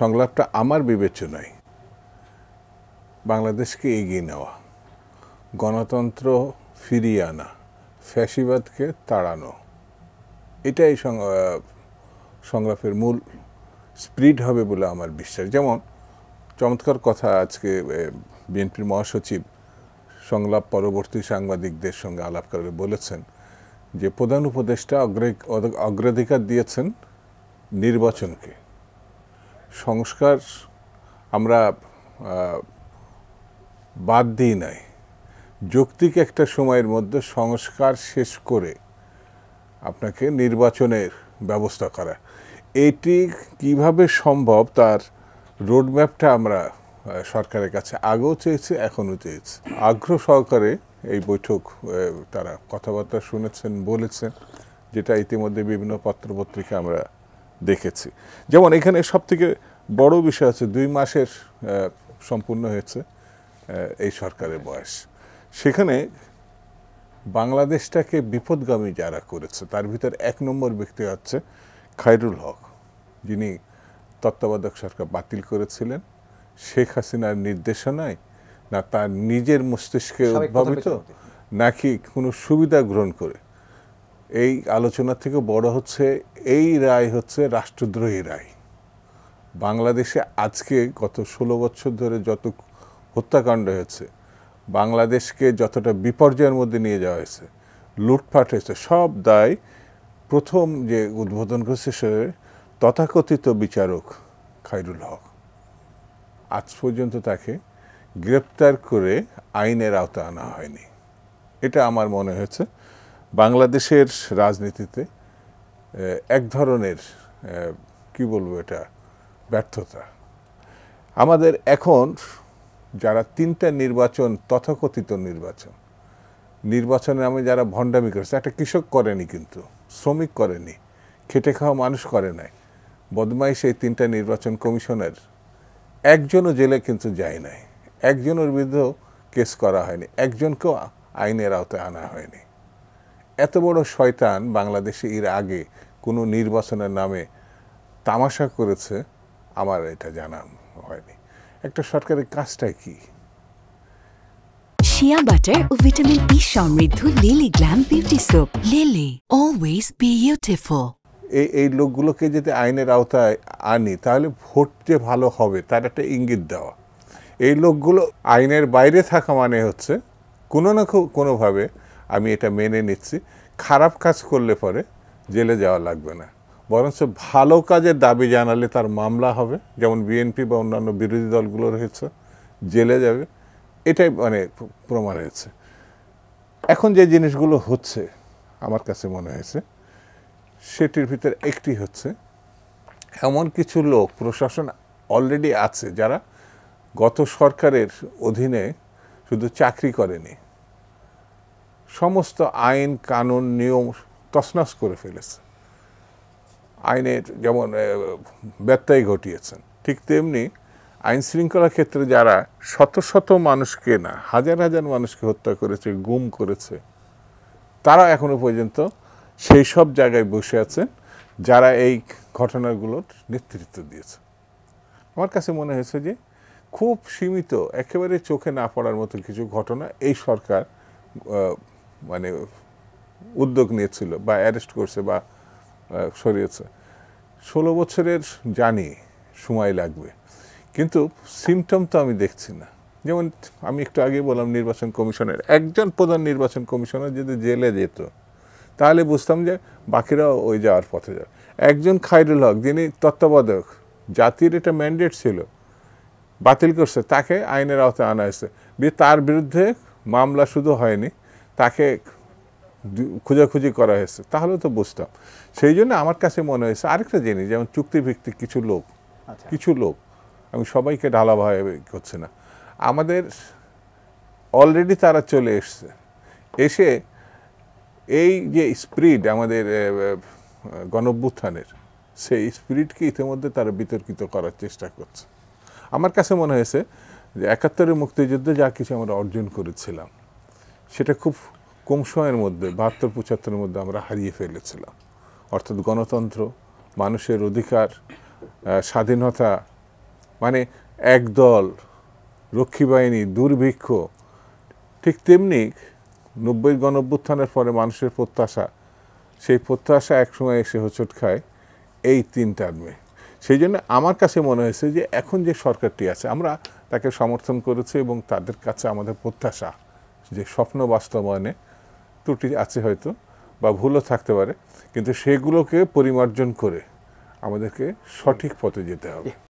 সংলাপটা আমার বিবেচনায় বাংলাদেশকে এগিয়ে নেওয়া গণতন্ত্র ফিরিয়ে আনা ফ্যাসিবাদকে তাড়ানো এটাই সংলাপের মূল স্প্রিড হবে বলে আমার বিশ্বাস যেমন চমৎকার কথা আজকে বিএনপির মহাসচিব সংলাপ পরবর্তী সাংবাদিকদের সঙ্গে আলাপ করে বলেছেন যে প্রধান উপদেষ্টা অগ্রাধিকার দিয়েছেন নির্বাচনকে সংস্কার আমরা বাদ দিই নাই যৌক্তিক একটা সময়ের মধ্যে সংস্কার শেষ করে আপনাকে নির্বাচনের ব্যবস্থা করা এটি কিভাবে সম্ভব তার রোডম্যাপটা আমরা সরকারের কাছে আগেও চেয়েছি এখনও চেয়েছি আগ্রহ সহকারে এই বৈঠক তারা কথাবার্তা শুনেছেন বলেছেন যেটা ইতিমধ্যে বিভিন্ন পত্রপত্রিকা আমরা দেখেছি যেমন এখানে সবথেকে বড় বিষয় হচ্ছে দুই মাসের সম্পূর্ণ হয়েছে এই সরকারের বয়স সেখানে বাংলাদেশটাকে বিপদগামী যারা করেছে তার ভিতর এক নম্বর ব্যক্তি হচ্ছে খায়রুল হক যিনি তত্ত্বাবধায়ক সরকার বাতিল করেছিলেন শেখ হাসিনার নির্দেশনায় না তার নিজের মস্তিষ্কে উদ্ভাবিত নাকি কোনো সুবিধা গ্রহণ করে এই আলোচনা থেকে বড় হচ্ছে এই রায় হচ্ছে রাষ্ট্রদ্রোহী রায় বাংলাদেশে আজকে গত ষোলো বছর ধরে যত হত্যাকাণ্ড হয়েছে বাংলাদেশকে যতটা বিপর্যয়ের মধ্যে নিয়ে যাওয়া হয়েছে লুটপাট হয়েছে সব দায় প্রথম যে উদ্বোধন করেছে সে তথাকথিত বিচারক খাইরুল হক আজ পর্যন্ত তাকে গ্রেপ্তার করে আইনের আওতা আনা হয়নি এটা আমার মনে হয়েছে বাংলাদেশের রাজনীতিতে এক ধরনের কি বলবো এটা ব্যর্থতা আমাদের এখন যারা তিনটা নির্বাচন তথাকথিত নির্বাচন নির্বাচনে আমি যারা ভণ্ডামি করেছে একটা কৃষক করেনি কিন্তু শ্রমিক করেনি খেটে খাওয়া মানুষ করে নাই বদমাই সেই তিনটা নির্বাচন কমিশনের একজনও জেলে কিন্তু যায় নাই একজনের বিরুদ্ধেও কেস করা হয়নি একজনকেও আইনের আওতায় আনা হয়নি এত বড় শয়তান বাংলাদেশে এর আগে কোনো নির্বাচনের নামে তামাশা করেছে আমার এটা জানা হয়নি একটা সরকারের কাজটা কি শিয়া বাটার ও ভিটামিন বি e সমৃদ্ধ Lily glam beauty soap Lily always beautiful এই এই লোকগুলোকে যদি আইনের আওতায় আনি তাহলে ভোট যে ভালো হবে তার একটা ইঙ্গিত দেওয়া এই লোকগুলো আইনের বাইরে থাকা মানে হচ্ছে কোনো না কোনোভাবে আমি এটা মেনে নিচ্ছি খারাপ কাজ করলে পরে জেলে যাওয়া লাগবে না বরঞ্চ ভালো কাজের দাবি জানালে তার মামলা হবে যেমন বিএনপি বা অন্যান্য বিরোধী দলগুলো রয়েছে জেলে যাবে এটাই মানে প্রমাণ হয়েছে এখন যে জিনিসগুলো হচ্ছে আমার কাছে মনে হয়েছে সেটির ভিতরে একটি হচ্ছে এমন কিছু লোক প্রশাসন অলরেডি আছে যারা গত সরকারের অধীনে শুধু চাকরি করেনি সমস্ত আইন কানুন নিয়ম তসনাস করে ফেলেছে আইনের যেমন ব্যত্যয় ঘটিয়েছেন ঠিক তেমনি আইন শৃঙ্খলার ক্ষেত্রে যারা শত শত মানুষকে না হাজার হাজার মানুষকে হত্যা করেছে গুম করেছে তারা এখনও পর্যন্ত সেই সব জায়গায় বসে আছেন যারা এই ঘটনাগুলোর নেতৃত্ব দিয়েছে আমার কাছে মনে হয়েছে যে খুব সীমিত একেবারে চোখে না পড়ার মতো কিছু ঘটনা এই সরকার মানে উদ্যোগ নিয়েছিল বা অ্যারেস্ট করছে বা সরিয়েছে ষোলো বছরের জানি সময় লাগবে কিন্তু সিমটম তো আমি দেখছি না যেমন আমি একটু আগে বললাম নির্বাচন কমিশনের একজন প্রধান নির্বাচন কমিশনার যদি জেলে যেত তাহলে বুঝতাম যে বাকিরা ওই যাওয়ার পথে যায় একজন খায়রুল হক যিনি তত্ত্বাবধায়ক জাতির এটা ম্যান্ডেট ছিল বাতিল করছে তাকে আইনের আওতায় আনা হয়েছে তার বিরুদ্ধে মামলা শুধু হয়নি তাকে খোঁজাখুঁজি করা হয়েছে তাহলে তো বুঝতাম সেই জন্য আমার কাছে মনে হয়েছে আরেকটা জিনিস যেমন চুক্তিভিত্তিক কিছু লোক আচ্ছা। কিছু লোক আমি সবাইকে ঢালা ভয়ে করছে না আমাদের অলরেডি তারা চলে এসছে এসে এই যে স্প্রিড আমাদের গণভ্যুত্থানের সেই স্পিরিটকে ইতিমধ্যে তারা বিতর্কিত করার চেষ্টা করছে আমার কাছে মনে হয়েছে যে একাত্তরের মুক্তিযুদ্ধে যা কিছু আমরা অর্জন করেছিলাম সেটা খুব কম সময়ের মধ্যে বাহাত্তর পঁচাত্তরের মধ্যে আমরা হারিয়ে ফেলেছিলাম অর্থাৎ গণতন্ত্র মানুষের অধিকার স্বাধীনতা মানে একদল রক্ষী বাহিনী দুর্ভিক্ষ ঠিক তেমনি নব্বই গণভ্যুত্থানের পরে মানুষের প্রত্যাশা সেই প্রত্যাশা একসময় এসে হোচট খায় এই তিন টার্মে সেই জন্য আমার কাছে মনে হয়েছে যে এখন যে সরকারটি আছে আমরা তাকে সমর্থন করেছি এবং তাদের কাছে আমাদের প্রত্যাশা যে স্বপ্ন বাস্তবায়নে ত্রুটি আছে হয়তো বা ভুলও থাকতে পারে কিন্তু সেগুলোকে পরিমার্জন করে আমাদেরকে সঠিক পথে যেতে হবে